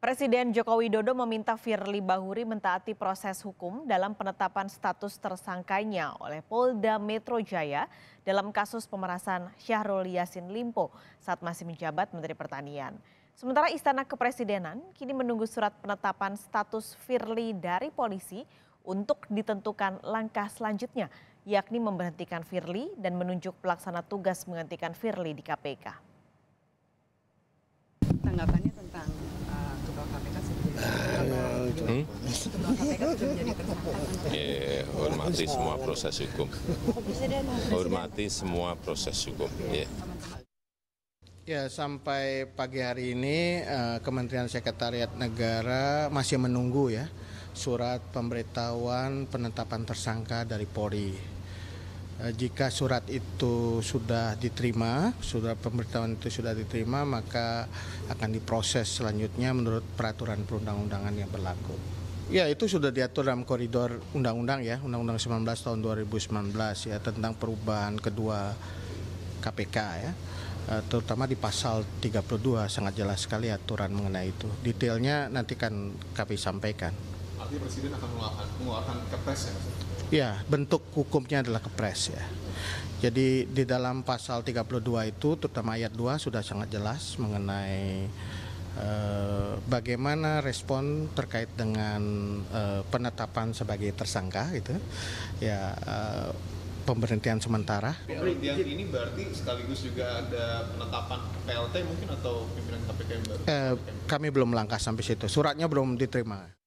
Presiden Joko Widodo meminta Firly Bahuri mentaati proses hukum dalam penetapan status tersangkanya oleh Polda Metro Jaya dalam kasus pemerasan Syahrul Yasin Limpo saat masih menjabat Menteri Pertanian. Sementara Istana Kepresidenan kini menunggu surat penetapan status Firly dari polisi untuk ditentukan langkah selanjutnya, yakni memberhentikan Firly dan menunjuk pelaksana tugas menghentikan Firly di KPK. Tanggapannya tentang Hmm? Ya, hormati semua proses hukum. Hormati semua proses hukum. Ya. Ya, sampai pagi hari ini eh, Kementerian Sekretariat Negara masih menunggu ya surat pemberitahuan penetapan tersangka dari Polri. Eh, jika surat itu sudah diterima, surat pemberitahuan itu sudah diterima, maka akan diproses selanjutnya menurut peraturan perundang-undangan yang berlaku. Ya, itu sudah diatur dalam koridor undang-undang ya, Undang-Undang 19 tahun 2019 ya tentang perubahan kedua KPK ya. Eh, terutama di pasal 32 sangat jelas sekali aturan mengenai itu. Detailnya nanti kan kami sampaikan. Artinya Presiden akan mengeluarkan, mengeluarkan kepres ya Ya, bentuk hukumnya adalah kepres ya. Jadi di dalam pasal 32 itu terutama ayat 2 sudah sangat jelas mengenai eh, bagaimana respon terkait dengan eh, penetapan sebagai tersangka gitu. Ya eh, pemberhentian sementara. Pemberhentian ini berarti sekaligus juga ada penetapan PLT mungkin atau pimpinan KPK yang baru? Eh, kami belum langkah sampai situ. Suratnya belum diterima.